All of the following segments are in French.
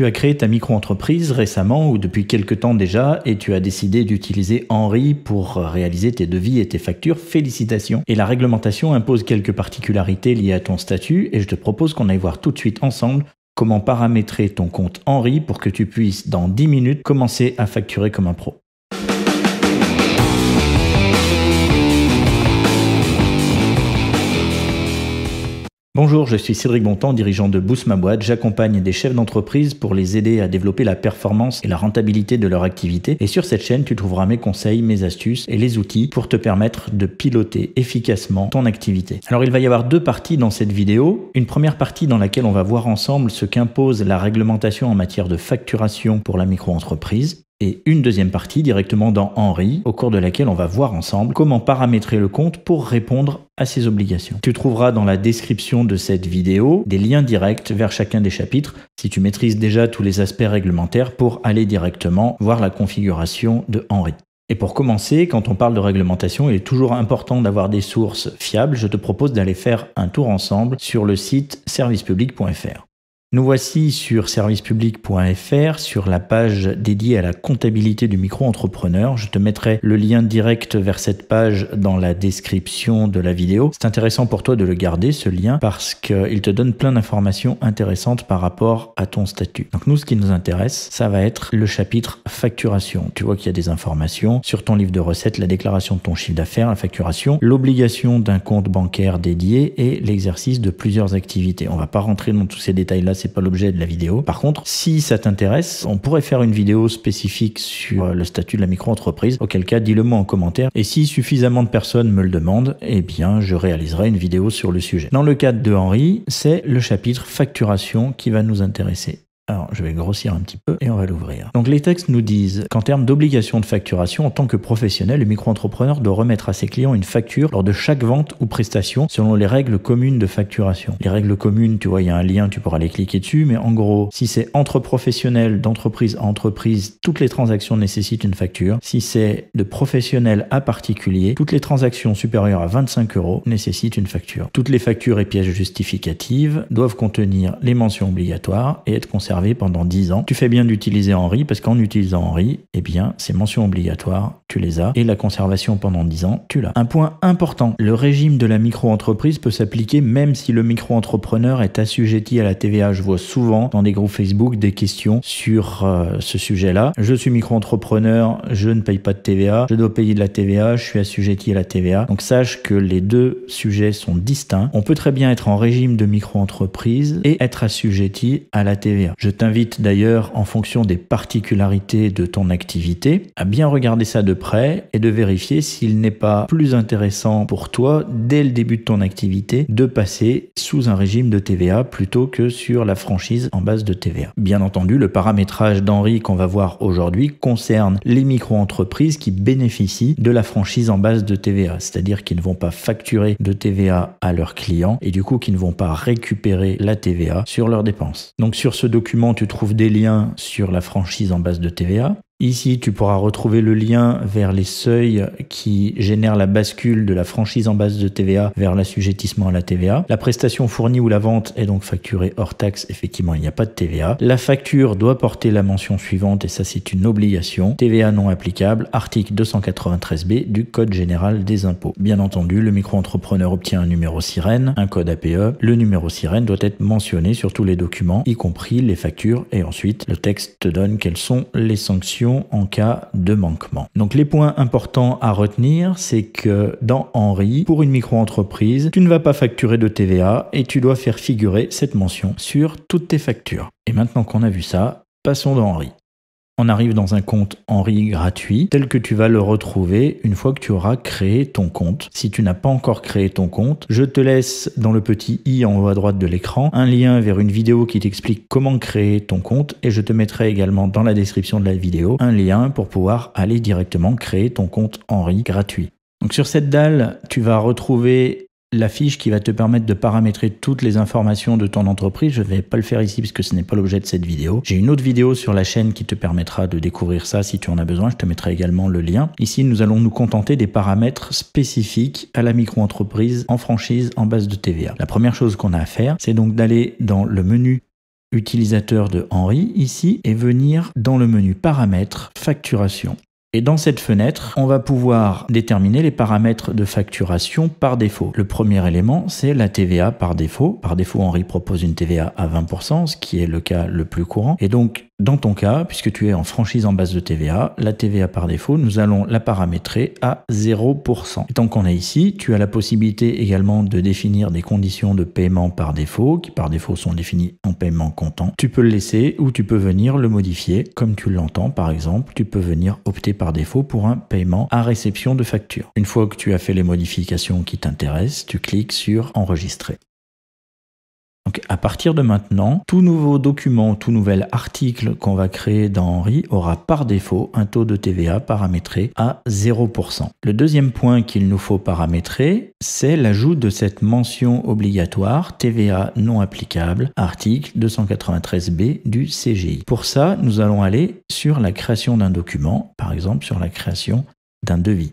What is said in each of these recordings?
Tu as créé ta micro-entreprise récemment ou depuis quelque temps déjà et tu as décidé d'utiliser Henri pour euh, réaliser tes devis et tes factures. Félicitations. Et la réglementation impose quelques particularités liées à ton statut et je te propose qu'on aille voir tout de suite ensemble comment paramétrer ton compte Henri pour que tu puisses dans 10 minutes commencer à facturer comme un pro. Bonjour, je suis Cédric Bontemps, dirigeant de Boost Ma Boîte. J'accompagne des chefs d'entreprise pour les aider à développer la performance et la rentabilité de leur activité. Et sur cette chaîne, tu trouveras mes conseils, mes astuces et les outils pour te permettre de piloter efficacement ton activité. Alors, il va y avoir deux parties dans cette vidéo. Une première partie dans laquelle on va voir ensemble ce qu'impose la réglementation en matière de facturation pour la micro-entreprise et une deuxième partie directement dans Henri, au cours de laquelle on va voir ensemble comment paramétrer le compte pour répondre à ses obligations. Tu trouveras dans la description de cette vidéo des liens directs vers chacun des chapitres si tu maîtrises déjà tous les aspects réglementaires pour aller directement voir la configuration de Henri. Et pour commencer, quand on parle de réglementation, il est toujours important d'avoir des sources fiables. Je te propose d'aller faire un tour ensemble sur le site servicepublic.fr. Nous voici sur servicepublic.fr sur la page dédiée à la comptabilité du micro-entrepreneur. Je te mettrai le lien direct vers cette page dans la description de la vidéo. C'est intéressant pour toi de le garder, ce lien, parce qu'il te donne plein d'informations intéressantes par rapport à ton statut. Donc nous, ce qui nous intéresse, ça va être le chapitre facturation. Tu vois qu'il y a des informations sur ton livre de recettes, la déclaration de ton chiffre d'affaires, la facturation, l'obligation d'un compte bancaire dédié et l'exercice de plusieurs activités. On va pas rentrer dans tous ces détails-là c'est pas l'objet de la vidéo. Par contre, si ça t'intéresse, on pourrait faire une vidéo spécifique sur le statut de la micro-entreprise, auquel cas dis-le moi en commentaire. Et si suffisamment de personnes me le demandent, eh bien je réaliserai une vidéo sur le sujet. Dans le cadre de Henri, c'est le chapitre facturation qui va nous intéresser. Alors, je vais grossir un petit peu et on va l'ouvrir. Donc, les textes nous disent qu'en termes d'obligation de facturation, en tant que professionnel, le micro-entrepreneur doit remettre à ses clients une facture lors de chaque vente ou prestation selon les règles communes de facturation. Les règles communes, tu vois, il y a un lien, tu pourras les cliquer dessus, mais en gros, si c'est entre professionnels, d'entreprise à entreprise, toutes les transactions nécessitent une facture. Si c'est de professionnel à particulier, toutes les transactions supérieures à 25 euros nécessitent une facture. Toutes les factures et pièges justificatives doivent contenir les mentions obligatoires et être conservées pendant 10 ans. Tu fais bien d'utiliser Henri parce qu'en utilisant Henri, eh bien, ces mentions obligatoires, tu les as et la conservation pendant 10 ans, tu l'as. Un point important, le régime de la micro-entreprise peut s'appliquer même si le micro-entrepreneur est assujetti à la TVA. Je vois souvent dans des groupes Facebook des questions sur euh, ce sujet-là. Je suis micro-entrepreneur, je ne paye pas de TVA, je dois payer de la TVA, je suis assujetti à la TVA. Donc sache que les deux sujets sont distincts. On peut très bien être en régime de micro-entreprise et être assujetti à la TVA. Je je t'invite d'ailleurs, en fonction des particularités de ton activité, à bien regarder ça de près et de vérifier s'il n'est pas plus intéressant pour toi, dès le début de ton activité, de passer sous un régime de TVA plutôt que sur la franchise en base de TVA. Bien entendu, le paramétrage d'Henri qu'on va voir aujourd'hui concerne les micro-entreprises qui bénéficient de la franchise en base de TVA, c'est-à-dire qu'ils ne vont pas facturer de TVA à leurs clients et du coup qui ne vont pas récupérer la TVA sur leurs dépenses. Donc sur ce document, tu trouves des liens sur la franchise en base de TVA. Ici, tu pourras retrouver le lien vers les seuils qui génèrent la bascule de la franchise en base de TVA vers l'assujettissement à la TVA. La prestation fournie ou la vente est donc facturée hors taxe. Effectivement, il n'y a pas de TVA. La facture doit porter la mention suivante et ça, c'est une obligation. TVA non applicable, article 293B du Code général des impôts. Bien entendu, le micro-entrepreneur obtient un numéro sirène, un code APE. Le numéro sirène doit être mentionné sur tous les documents, y compris les factures et ensuite le texte te donne quelles sont les sanctions en cas de manquement. Donc les points importants à retenir, c'est que dans Henri, pour une micro-entreprise, tu ne vas pas facturer de TVA et tu dois faire figurer cette mention sur toutes tes factures. Et maintenant qu'on a vu ça, passons dans Henri arrive dans un compte Henri gratuit tel que tu vas le retrouver une fois que tu auras créé ton compte. Si tu n'as pas encore créé ton compte, je te laisse dans le petit i en haut à droite de l'écran un lien vers une vidéo qui t'explique comment créer ton compte et je te mettrai également dans la description de la vidéo un lien pour pouvoir aller directement créer ton compte Henri gratuit. Donc sur cette dalle, tu vas retrouver la fiche qui va te permettre de paramétrer toutes les informations de ton entreprise. Je ne vais pas le faire ici parce que ce n'est pas l'objet de cette vidéo. J'ai une autre vidéo sur la chaîne qui te permettra de découvrir ça si tu en as besoin. Je te mettrai également le lien. Ici, nous allons nous contenter des paramètres spécifiques à la micro-entreprise en franchise en base de TVA. La première chose qu'on a à faire, c'est donc d'aller dans le menu utilisateur de Henri ici et venir dans le menu paramètres facturation. Et dans cette fenêtre, on va pouvoir déterminer les paramètres de facturation par défaut. Le premier élément, c'est la TVA par défaut. Par défaut, Henri propose une TVA à 20%, ce qui est le cas le plus courant. Et donc, dans ton cas, puisque tu es en franchise en base de TVA, la TVA par défaut, nous allons la paramétrer à 0%. Et tant qu'on est ici, tu as la possibilité également de définir des conditions de paiement par défaut, qui par défaut sont définies en paiement comptant. Tu peux le laisser ou tu peux venir le modifier, comme tu l'entends par exemple, tu peux venir opter par défaut pour un paiement à réception de facture. Une fois que tu as fait les modifications qui t'intéressent, tu cliques sur Enregistrer. Donc à partir de maintenant, tout nouveau document, tout nouvel article qu'on va créer dans Henri aura par défaut un taux de TVA paramétré à 0%. Le deuxième point qu'il nous faut paramétrer, c'est l'ajout de cette mention obligatoire TVA non applicable, article 293B du CGI. Pour ça, nous allons aller sur la création d'un document, par exemple sur la création d'un devis.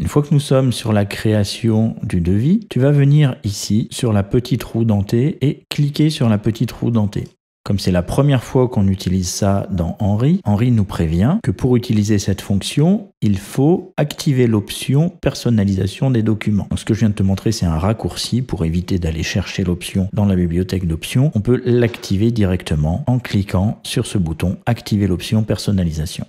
Une fois que nous sommes sur la création du devis, tu vas venir ici sur la petite roue dentée et cliquer sur la petite roue dentée. Comme c'est la première fois qu'on utilise ça dans Henri, Henri nous prévient que pour utiliser cette fonction, il faut activer l'option personnalisation des documents. ce que je viens de te montrer, c'est un raccourci pour éviter d'aller chercher l'option dans la bibliothèque d'options. On peut l'activer directement en cliquant sur ce bouton activer l'option personnalisation.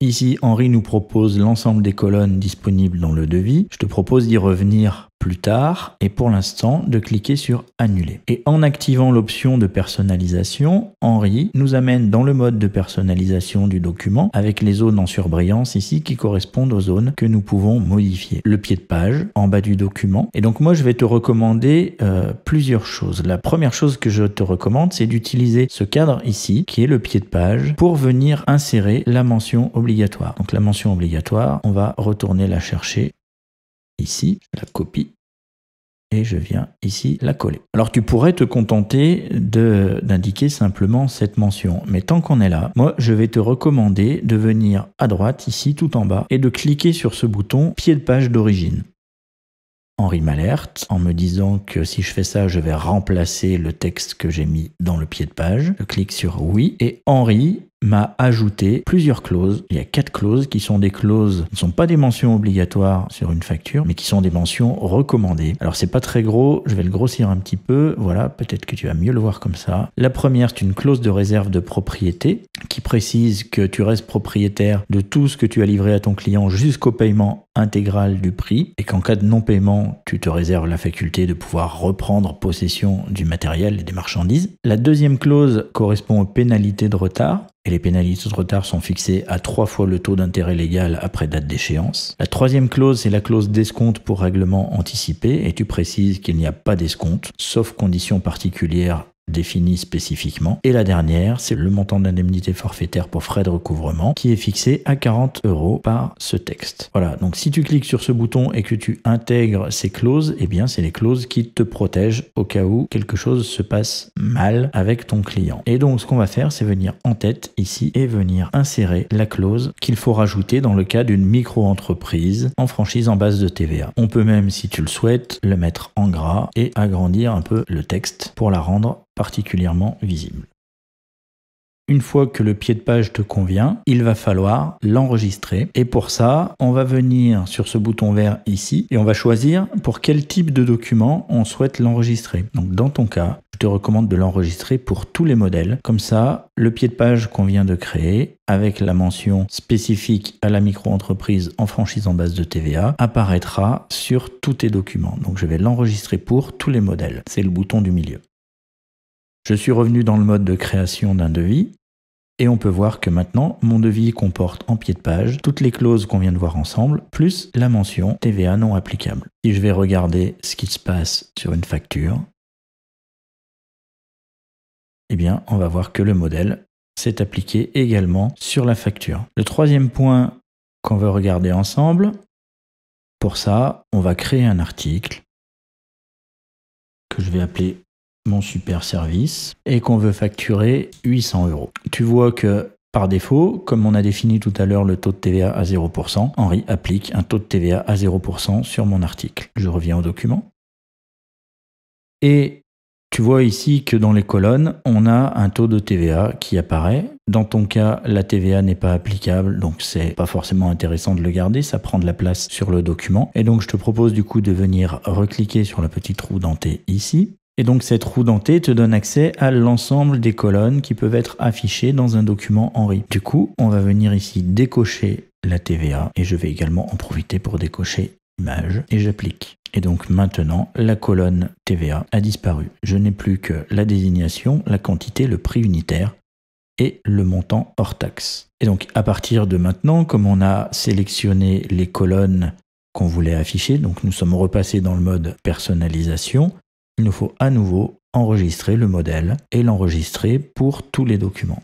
Ici, Henri nous propose l'ensemble des colonnes disponibles dans le devis. Je te propose d'y revenir plus tard et pour l'instant de cliquer sur annuler. Et en activant l'option de personnalisation, Henri nous amène dans le mode de personnalisation du document avec les zones en surbrillance ici qui correspondent aux zones que nous pouvons modifier. Le pied de page en bas du document. Et donc moi je vais te recommander euh, plusieurs choses. La première chose que je te recommande c'est d'utiliser ce cadre ici qui est le pied de page pour venir insérer la mention obligatoire. Donc la mention obligatoire, on va retourner la chercher ici, la copie, et je viens ici la coller. Alors tu pourrais te contenter d'indiquer simplement cette mention, mais tant qu'on est là, moi je vais te recommander de venir à droite, ici tout en bas, et de cliquer sur ce bouton pied de page d'origine. Henri m'alerte en me disant que si je fais ça, je vais remplacer le texte que j'ai mis dans le pied de page. Je clique sur oui et Henri m'a ajouté plusieurs clauses. Il y a quatre clauses qui sont des clauses, qui ne sont pas des mentions obligatoires sur une facture, mais qui sont des mentions recommandées. Alors c'est pas très gros, je vais le grossir un petit peu. Voilà, peut-être que tu vas mieux le voir comme ça. La première, c'est une clause de réserve de propriété qui précise que tu restes propriétaire de tout ce que tu as livré à ton client jusqu'au paiement intégrale du prix et qu'en cas de non-paiement, tu te réserves la faculté de pouvoir reprendre possession du matériel et des marchandises. La deuxième clause correspond aux pénalités de retard et les pénalités de retard sont fixées à trois fois le taux d'intérêt légal après date d'échéance. La troisième clause, c'est la clause d'escompte pour règlement anticipé, et tu précises qu'il n'y a pas d'escompte, sauf conditions particulières définie spécifiquement. Et la dernière, c'est le montant d'indemnité forfaitaire pour frais de recouvrement qui est fixé à 40 euros par ce texte. Voilà, donc si tu cliques sur ce bouton et que tu intègres ces clauses, eh bien c'est les clauses qui te protègent au cas où quelque chose se passe mal avec ton client. Et donc ce qu'on va faire, c'est venir en tête ici et venir insérer la clause qu'il faut rajouter dans le cas d'une micro-entreprise en franchise en base de TVA. On peut même, si tu le souhaites, le mettre en gras et agrandir un peu le texte pour la rendre particulièrement visible. Une fois que le pied de page te convient, il va falloir l'enregistrer. Et pour ça, on va venir sur ce bouton vert ici et on va choisir pour quel type de document on souhaite l'enregistrer. Donc dans ton cas, je te recommande de l'enregistrer pour tous les modèles. Comme ça, le pied de page qu'on vient de créer avec la mention spécifique à la micro-entreprise en franchise en base de TVA apparaîtra sur tous tes documents. Donc je vais l'enregistrer pour tous les modèles. C'est le bouton du milieu. Je suis revenu dans le mode de création d'un devis et on peut voir que maintenant mon devis comporte en pied de page toutes les clauses qu'on vient de voir ensemble, plus la mention TVA non applicable. Si je vais regarder ce qui se passe sur une facture, eh bien on va voir que le modèle s'est appliqué également sur la facture. Le troisième point qu'on veut regarder ensemble, pour ça on va créer un article que je vais appeler mon super service et qu'on veut facturer 800 euros. Tu vois que par défaut, comme on a défini tout à l'heure le taux de TVA à 0%, Henri applique un taux de TVA à 0% sur mon article. Je reviens au document. Et tu vois ici que dans les colonnes, on a un taux de TVA qui apparaît. Dans ton cas, la TVA n'est pas applicable, donc c'est pas forcément intéressant de le garder, ça prend de la place sur le document. Et donc je te propose du coup de venir recliquer sur le petit trou denté ici et donc cette roue dentée te donne accès à l'ensemble des colonnes qui peuvent être affichées dans un document Henri. Du coup, on va venir ici décocher la TVA et je vais également en profiter pour décocher image et j'applique. Et donc maintenant, la colonne TVA a disparu. Je n'ai plus que la désignation, la quantité, le prix unitaire et le montant hors taxe. Et donc à partir de maintenant, comme on a sélectionné les colonnes qu'on voulait afficher, donc nous sommes repassés dans le mode personnalisation, il nous faut à nouveau enregistrer le modèle et l'enregistrer pour tous les documents.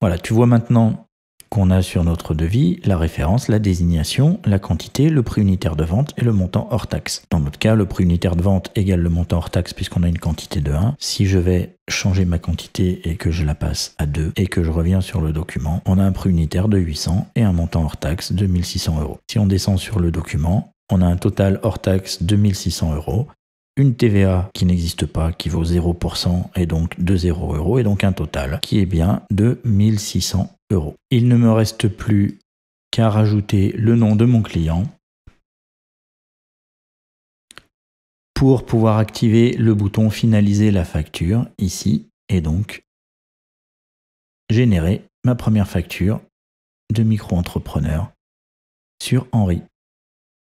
Voilà, tu vois maintenant qu'on a sur notre devis, la référence, la désignation, la quantité, le prix unitaire de vente et le montant hors taxe. Dans notre cas, le prix unitaire de vente égale le montant hors taxe puisqu'on a une quantité de 1. Si je vais changer ma quantité et que je la passe à 2 et que je reviens sur le document, on a un prix unitaire de 800 et un montant hors taxe de 1600 euros. Si on descend sur le document, on a un total hors taxe de 1600 euros une TVA qui n'existe pas, qui vaut 0% et donc de 0 euros, et donc un total qui est bien de 1600 euros. Il ne me reste plus qu'à rajouter le nom de mon client pour pouvoir activer le bouton finaliser la facture ici et donc générer ma première facture de micro-entrepreneur sur Henri.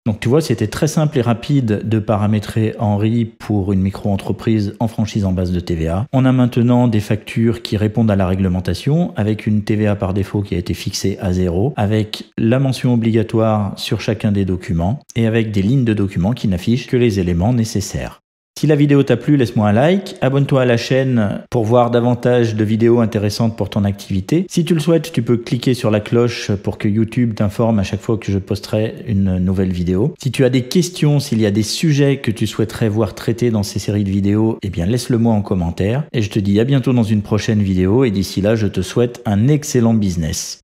Donc tu vois, c'était très simple et rapide de paramétrer Henri pour une micro-entreprise en franchise en base de TVA. On a maintenant des factures qui répondent à la réglementation avec une TVA par défaut qui a été fixée à zéro, avec la mention obligatoire sur chacun des documents et avec des lignes de documents qui n'affichent que les éléments nécessaires. Si la vidéo t'a plu, laisse-moi un like, abonne-toi à la chaîne pour voir davantage de vidéos intéressantes pour ton activité. Si tu le souhaites, tu peux cliquer sur la cloche pour que YouTube t'informe à chaque fois que je posterai une nouvelle vidéo. Si tu as des questions, s'il y a des sujets que tu souhaiterais voir traités dans ces séries de vidéos, eh bien laisse-le moi en commentaire. Et je te dis à bientôt dans une prochaine vidéo et d'ici là, je te souhaite un excellent business.